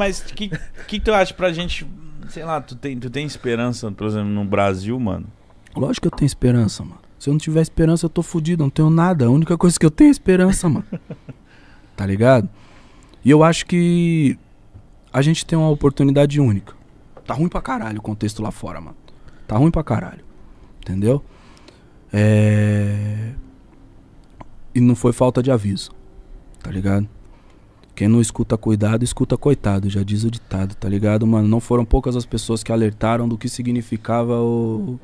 Mas o que, que tu acha pra gente. Sei lá, tu tem, tu tem esperança, por exemplo, no Brasil, mano? Lógico que eu tenho esperança, mano. Se eu não tiver esperança, eu tô fudido, não tenho nada. A única coisa que eu tenho é esperança, mano. tá ligado? E eu acho que a gente tem uma oportunidade única. Tá ruim pra caralho o contexto lá fora, mano. Tá ruim pra caralho. Entendeu? É... E não foi falta de aviso. Tá ligado? Quem não escuta cuidado, escuta coitado, já diz o ditado, tá ligado, mano? Não foram poucas as pessoas que alertaram do que significava o,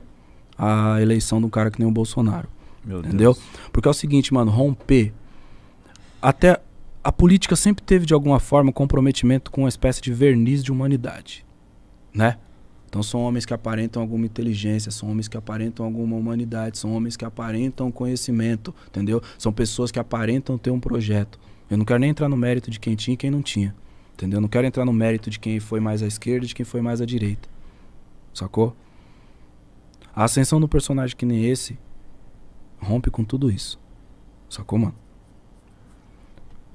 a eleição de um cara que nem o Bolsonaro. Meu entendeu? Deus. Porque é o seguinte, mano, romper. Até a política sempre teve, de alguma forma, comprometimento com uma espécie de verniz de humanidade, né? Então são homens que aparentam alguma inteligência, são homens que aparentam alguma humanidade, são homens que aparentam conhecimento, entendeu? São pessoas que aparentam ter um projeto. Eu não quero nem entrar no mérito de quem tinha e quem não tinha. Entendeu? Eu não quero entrar no mérito de quem foi mais à esquerda e de quem foi mais à direita. Sacou? A ascensão do personagem que nem esse rompe com tudo isso. Sacou, mano?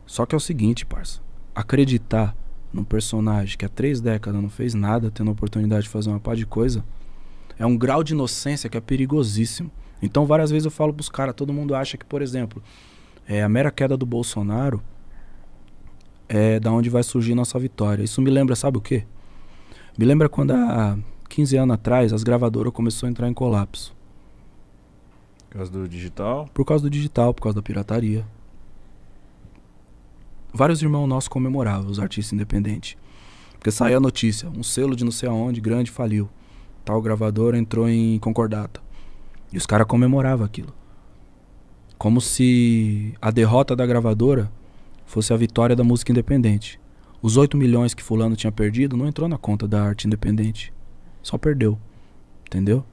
Só que é o seguinte, parça. Acreditar num personagem que há três décadas não fez nada, tendo a oportunidade de fazer uma pá de coisa, é um grau de inocência que é perigosíssimo. Então, várias vezes eu falo pros caras, todo mundo acha que, por exemplo, é, a mera queda do Bolsonaro é da onde vai surgir nossa vitória. Isso me lembra, sabe o quê? Me lembra quando há 15 anos atrás as gravadoras começaram a entrar em colapso. Por causa do digital? Por causa do digital, por causa da pirataria. Vários irmãos nossos comemoravam os artistas independentes. Porque saía a notícia, um selo de não sei aonde grande faliu. Tal gravador entrou em concordata. E os caras comemoravam aquilo. Como se a derrota da gravadora fosse a vitória da música independente. Os 8 milhões que fulano tinha perdido não entrou na conta da arte independente. Só perdeu. Entendeu?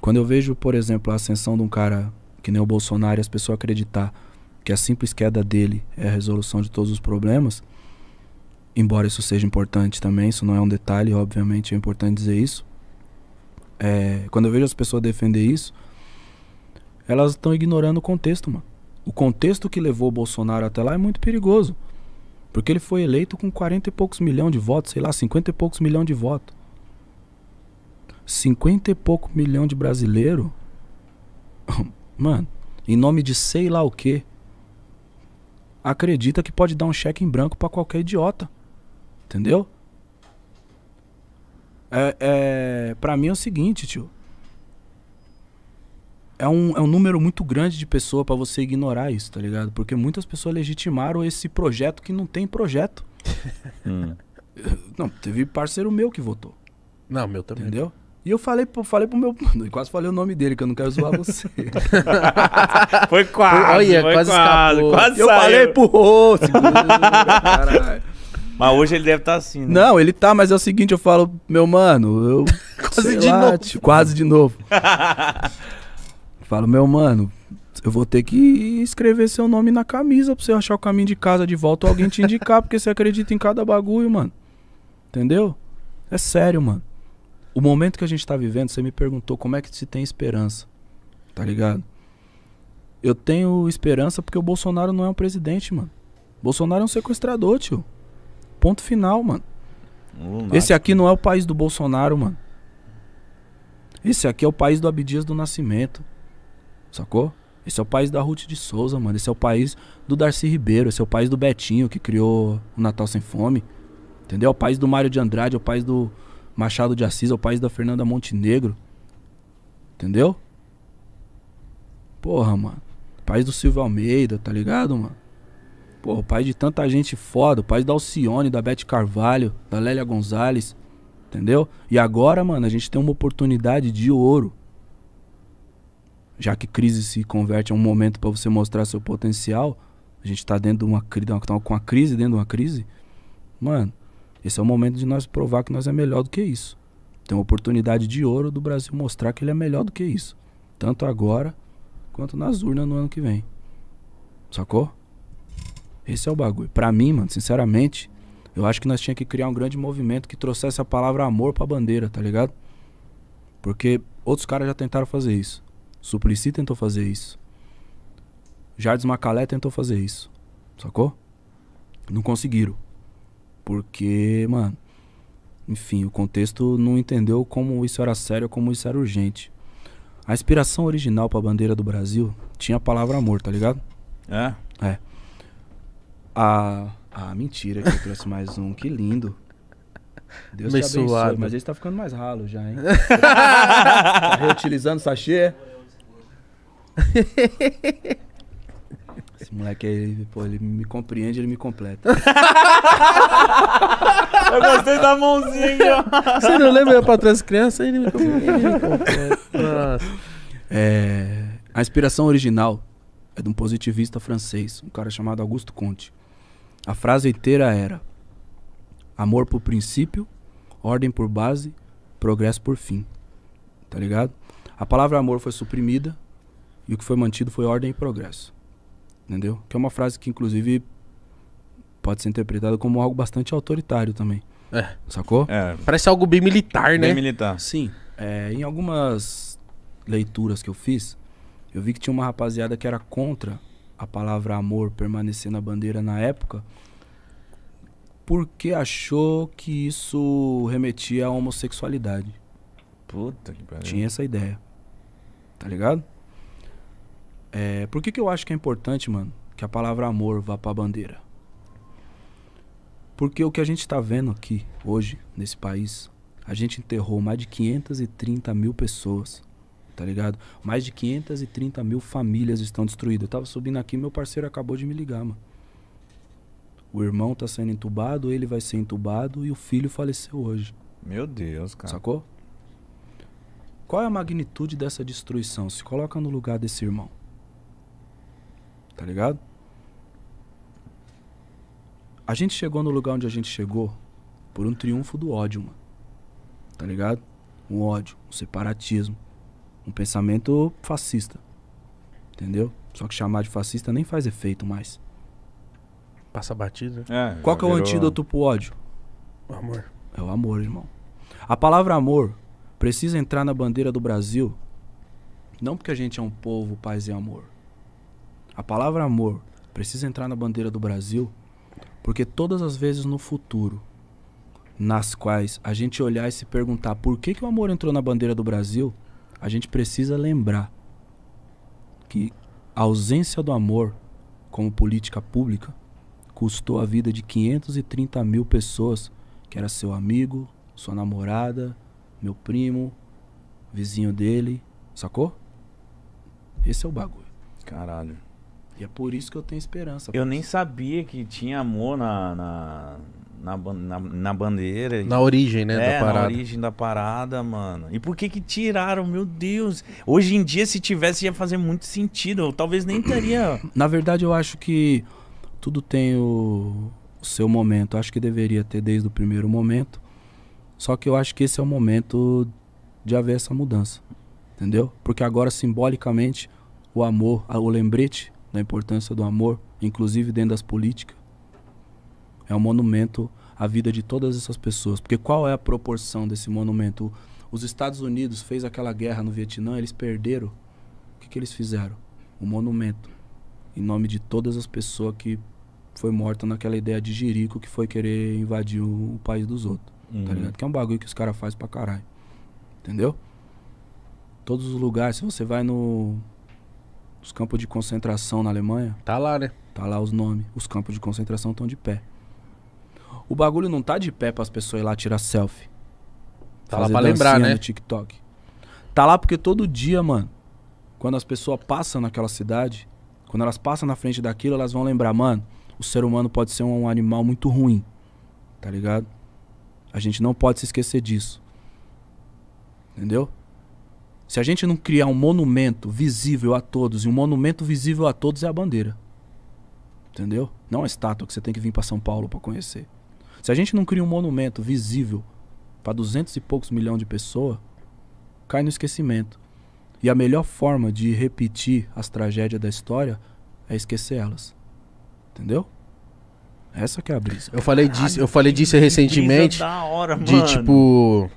Quando eu vejo, por exemplo, a ascensão de um cara que nem o Bolsonaro e as pessoas acreditar que a simples queda dele é a resolução de todos os problemas, embora isso seja importante também, isso não é um detalhe, obviamente é importante dizer isso. É, quando eu vejo as pessoas defender isso, elas estão ignorando o contexto, mano. O contexto que levou o Bolsonaro até lá é muito perigoso. Porque ele foi eleito com 40 e poucos milhões de votos, sei lá, 50 e poucos milhões de votos. 50 e pouco milhão de brasileiro. Mano, em nome de sei lá o quê? acredita que pode dar um cheque em branco para qualquer idiota. Entendeu? É, é, pra mim é o seguinte, tio é um, é um número muito grande de pessoas para você ignorar isso, tá ligado? Porque muitas pessoas legitimaram esse projeto que não tem projeto. Hum. Não, teve parceiro meu que votou. Não, meu também. Entendeu? E eu falei, pro, falei pro meu. Quase falei o nome dele, que eu não quero zoar você. foi quase. Foi, olha, foi quase, quase, quase Eu falei pro rosto. Caralho. Mas hoje ele deve estar tá assim, né? Não, ele tá, mas é o seguinte, eu falo, meu mano, eu. quase, de lá, novo. Tipo, quase de novo fala meu mano, eu vou ter que escrever seu nome na camisa pra você achar o caminho de casa de volta ou alguém te indicar, porque você acredita em cada bagulho, mano. Entendeu? É sério, mano. O momento que a gente tá vivendo, você me perguntou como é que se tem esperança. Tá ligado? Eu tenho esperança porque o Bolsonaro não é um presidente, mano. Bolsonaro é um sequestrador, tio. Ponto final, mano. Lunático. Esse aqui não é o país do Bolsonaro, mano. Esse aqui é o país do Abdias do Nascimento. Sacou? Esse é o país da Ruth de Souza, mano. Esse é o país do Darcy Ribeiro. Esse é o país do Betinho, que criou o Natal Sem Fome. Entendeu? É o país do Mário de Andrade. É o país do Machado de Assis. É o país da Fernanda Montenegro. Entendeu? Porra, mano. País do Silvio Almeida, tá ligado, mano? Porra, o país de tanta gente foda. O país da Alcione, da Beth Carvalho, da Lélia Gonzalez. Entendeu? E agora, mano, a gente tem uma oportunidade de ouro já que crise se converte em um momento para você mostrar seu potencial, a gente está dentro de uma crise, tá com uma crise dentro de uma crise, mano, esse é o momento de nós provar que nós é melhor do que isso. Tem uma oportunidade de ouro do Brasil mostrar que ele é melhor do que isso, tanto agora quanto nas urnas no ano que vem. Sacou? Esse é o bagulho. Para mim, mano, sinceramente, eu acho que nós tinha que criar um grande movimento que trouxesse a palavra amor para a bandeira, tá ligado? Porque outros caras já tentaram fazer isso. Suplicy tentou fazer isso. Jardim Macalé tentou fazer isso. Sacou? Não conseguiram. Porque, mano. Enfim, o contexto não entendeu como isso era sério, como isso era urgente. A inspiração original para a bandeira do Brasil tinha a palavra amor, tá ligado? É? É. A. Ah, mentira, que eu trouxe mais um. Que lindo. Deus Meio te abençoe, mas esse tá ficando mais ralo já, hein? tá reutilizando sachê. Esse moleque aí, ele, pô, ele me compreende, ele me completa. eu gostei da mãozinha. Você não lembra eu pra trás criança Ele me ele me completa. É, a inspiração original é de um positivista francês, um cara chamado Augusto Conte. A frase inteira era: amor por princípio, ordem por base, progresso por fim. Tá ligado? A palavra amor foi suprimida e o que foi mantido foi ordem e progresso. Entendeu? Que é uma frase que, inclusive, pode ser interpretada como algo bastante autoritário também. É. Sacou? É. Parece algo bem militar, né? Bem militar. Sim. É, em algumas leituras que eu fiz, eu vi que tinha uma rapaziada que era contra a palavra amor permanecer na bandeira na época, porque achou que isso remetia à homossexualidade. Puta que pariu. Tinha essa ideia. Tá ligado? É, por que, que eu acho que é importante, mano, que a palavra amor vá pra bandeira? Porque o que a gente está vendo aqui hoje, nesse país, a gente enterrou mais de 530 mil pessoas, tá ligado? Mais de 530 mil famílias estão destruídas. Eu tava subindo aqui, meu parceiro acabou de me ligar, mano. O irmão tá sendo entubado, ele vai ser entubado e o filho faleceu hoje. Meu Deus, cara. Sacou? Qual é a magnitude dessa destruição? Se coloca no lugar desse irmão. Tá ligado? A gente chegou no lugar onde a gente chegou por um triunfo do ódio, mano. Tá ligado? Um ódio, um separatismo, um pensamento fascista. Entendeu? Só que chamar de fascista nem faz efeito mais. Passa batida. Né? É, Qual que é o antídoto pro ódio? O amor. É o amor, irmão. A palavra amor precisa entrar na bandeira do Brasil não porque a gente é um povo paz e amor. A palavra amor precisa entrar na bandeira do Brasil, porque todas as vezes no futuro nas quais a gente olhar e se perguntar por que, que o amor entrou na bandeira do Brasil, a gente precisa lembrar que a ausência do amor como política pública custou a vida de 530 mil pessoas, que era seu amigo, sua namorada, meu primo, vizinho dele, sacou? Esse é o bagulho. Caralho. E é por isso que eu tenho esperança. Eu nem sabia que tinha amor na, na, na, na, bandeira. Na origem, né? É, da parada. na origem da parada, mano. E por que que tiraram? Meu Deus. Hoje em dia, se tivesse, ia fazer muito sentido. Eu talvez nem teria. na verdade, eu acho que tudo tem o, o seu momento. Acho que deveria ter desde o primeiro momento. Só que eu acho que esse é o momento de haver essa mudança. Entendeu? Porque agora, simbolicamente, o amor, o lembrete da importância do amor, inclusive dentro das políticas. É um monumento à vida de todas essas pessoas. Porque qual é a proporção desse monumento? Os Estados Unidos fez aquela guerra no Vietnã, eles perderam. O que, que eles fizeram? Um monumento em nome de todas as pessoas que foi morta naquela ideia de jirico que foi querer invadir o, o país dos outros. Tá uhum. Tá ligado? Que é um bagulho que os caras fazem pra caralho. Entendeu? Todos os lugares, se você vai no os campos de concentração na Alemanha. Tá lá, né? Tá lá os nomes. Os campos de concentração estão de pé. O bagulho não tá de pé para as pessoas ir lá tirar selfie. Tá lá pra lembrar, né? No TikTok. Tá lá porque todo dia, mano, quando as pessoas passam naquela cidade, quando elas passam na frente daquilo, elas vão lembrar, mano, o ser humano pode ser um animal muito ruim. Tá ligado? A gente não pode se esquecer disso. Entendeu? Se a gente não criar um monumento visível a todos, e um monumento visível a todos é a bandeira. Entendeu? Não é estátua que você tem que vir para São Paulo para conhecer. Se a gente não cria um monumento visível para duzentos e poucos milhões de pessoas, cai no esquecimento. E a melhor forma de repetir as tragédias da história é esquecer elas. Entendeu? Essa que é a brisa. Eu falei Caralho, disso, eu falei disso recentemente. Da hora, mano. De tipo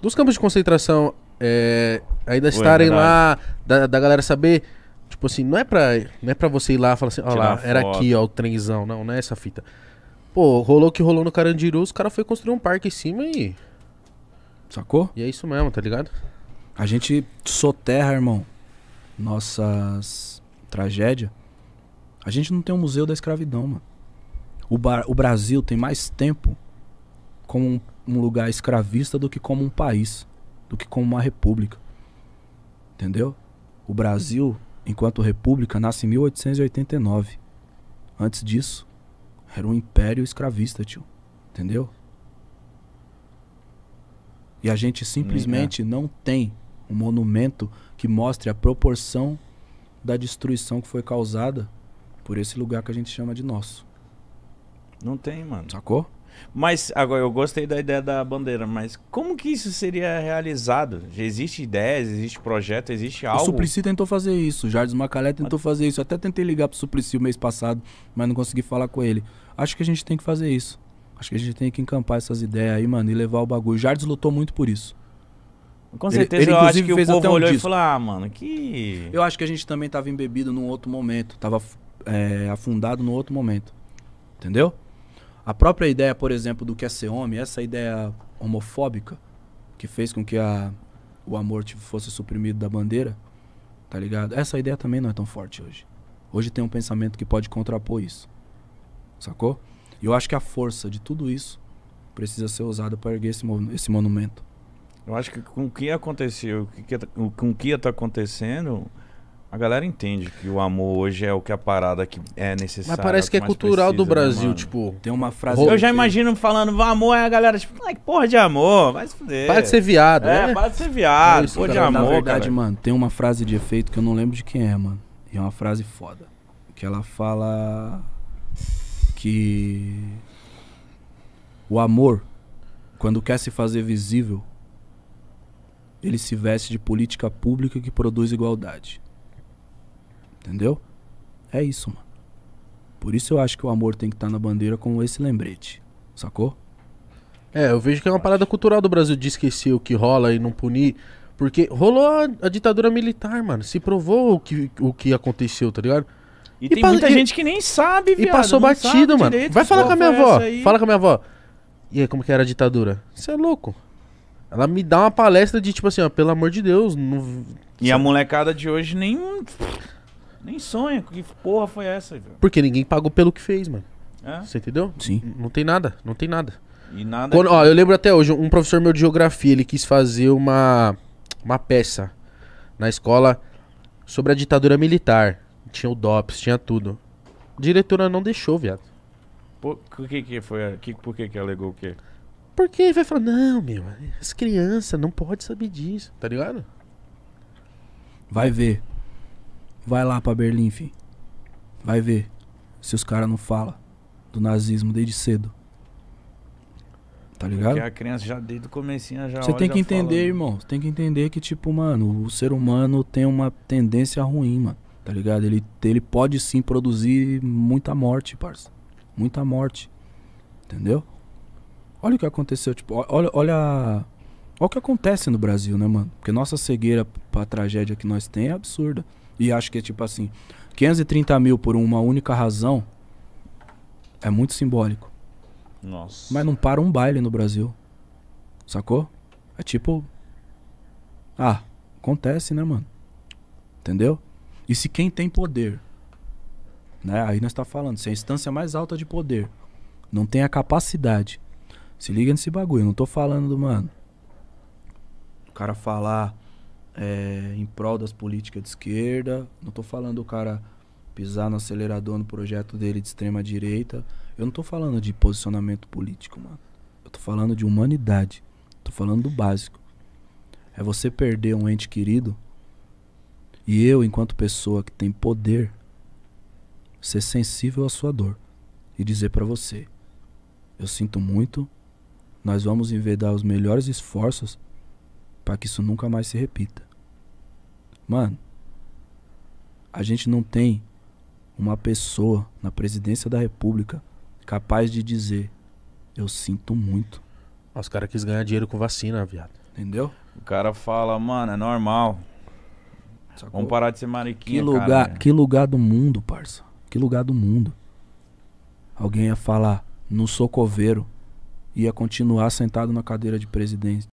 dos campos de concentração é, ainda estarem verdade. lá, da, da, galera saber. Tipo assim, não é pra, não é pra você ir lá e falar assim, ó lá, era aqui, ó, o trenzão. Não, não é essa fita. Pô, rolou que rolou no Carandiru, os caras foi construir um parque em cima e. Sacou? E é isso mesmo, tá ligado? A gente soterra, irmão, nossas tragédia. A gente não tem um museu da escravidão, mano. O, bar, o Brasil tem mais tempo como um, um lugar escravista do que como um país do que como uma república. Entendeu? O Brasil, enquanto república, nasce em 1889. Antes disso, era um império escravista, tio. Entendeu? E a gente simplesmente hum, é. não tem um monumento que mostre a proporção da destruição que foi causada por esse lugar que a gente chama de nosso. Não tem, mano. Sacou? Mas agora eu gostei da ideia da bandeira, mas como que isso seria realizado? Já existe ideias, existe projeto, existe algo? O Suplicy tentou fazer isso, o Jardim Macalé tentou fazer isso. Eu até tentei ligar pro Suplicy o mês passado, mas não consegui falar com ele. Acho que a gente tem que fazer isso. Acho que a gente tem que encampar essas ideias aí, mano, e levar o bagulho. O Jardim lutou muito por isso. Com certeza ele, ele, eu acho que o povo um olhou disco. e falou, ah, mano, que... Eu acho que a gente também tava embebido num outro momento, tava é, afundado num outro momento, entendeu? A própria ideia, por exemplo, do que é ser homem, essa ideia homofóbica que fez com que a, o amor tipo, fosse suprimido da bandeira, tá ligado? Essa ideia também não é tão forte hoje. Hoje tem um pensamento que pode contrapor isso, sacou? E eu acho que a força de tudo isso precisa ser usada para erguer esse, esse monumento. Eu acho que com o que aconteceu, tá, com o que está acontecendo, a galera entende que o amor hoje é o que a parada que é necessária. Mas parece que é, cultural precisa, do né, Brasil, né, tipo. Tem uma frase. Eu já imagino falando amor, é a galera, tipo, que porra de amor, vai se fuder. Para de ser viado. É, é. para de ser viado, é isso, porra cara, de amor. Na verdade, cara. mano, tem uma frase de efeito que eu não lembro de quem é, mano. E é uma frase foda. Que ela fala. Que. O amor, quando quer se fazer visível, ele se veste de política pública que produz igualdade. Entendeu? É isso, mano. Por isso eu acho que o amor tem que estar tá na bandeira com esse lembrete. Sacou? É, eu vejo que é uma parada cultural do Brasil de esquecer o que rola e não punir. Porque rolou a, a ditadura militar, mano. Se provou o que, o que aconteceu, tá ligado? E, e tem muita e, gente que nem sabe, viado, E passou batido, mano. Direito, Vai falar com a minha avó. Aí. Fala com a minha avó. E aí, como que era a ditadura? Você é louco. Ela me dá uma palestra de tipo assim, ó, pelo amor de Deus. Não... E a molecada de hoje nem. Nem sonha. Que porra foi essa, velho? Porque ninguém pagou pelo que fez, mano. É? Você entendeu? Sim. Não tem nada, não tem nada. E nada. Quando, ó, eu lembro até hoje, um professor meu de geografia, ele quis fazer uma, uma peça na escola sobre a ditadura militar. Tinha o DOPS, tinha tudo. A diretora não deixou, viado. Por que que foi? Que, por que que alegou o quê? Porque vai falar, não, meu, as crianças não pode saber disso, tá ligado? Vai ver. Vai lá pra Berlim, enfim, Vai ver se os caras não falam do nazismo desde cedo. Tá ligado? Porque a criança já desde o comecinho já Você tem que entender, fala... Né? irmão. Você tem que entender que, tipo, mano, o ser humano tem uma tendência ruim, mano. Tá ligado? Ele, ele pode sim produzir muita morte, parça. Muita morte. Entendeu? Olha o que aconteceu, tipo, olha, olha, olha o que acontece no Brasil, né, mano? Porque nossa cegueira pra tragédia que nós tem é absurda. E acho que é tipo assim: 530 mil por uma única razão é muito simbólico. Nossa. Mas não para um baile no Brasil. Sacou? É tipo. Ah, acontece, né, mano? Entendeu? E se quem tem poder, né? Aí nós está falando, se a instância mais alta de poder não tem a capacidade. Se liga nesse bagulho, não tô falando do, mano. O cara falar é, em prol das políticas de esquerda. Não estou falando o cara pisar no acelerador no projeto dele de extrema direita. Eu não estou falando de posicionamento político, mano. Eu tô falando de humanidade. Estou falando do básico. É você perder um ente querido e eu, enquanto pessoa que tem poder, ser sensível à sua dor e dizer para você: eu sinto muito, nós vamos enverdar os melhores esforços para que isso nunca mais se repita. Mano, a gente não tem uma pessoa na presidência da República capaz de dizer: Eu sinto muito. Os caras quis ganhar dinheiro com vacina, viado. Entendeu? O cara fala, mano, é normal. Sacou? Vamos parar de ser mariquinha, que lugar, cara, Que lugar do mundo, parça? Que lugar do mundo? Alguém ia falar, não sou coveiro. Ia continuar sentado na cadeira de presidente.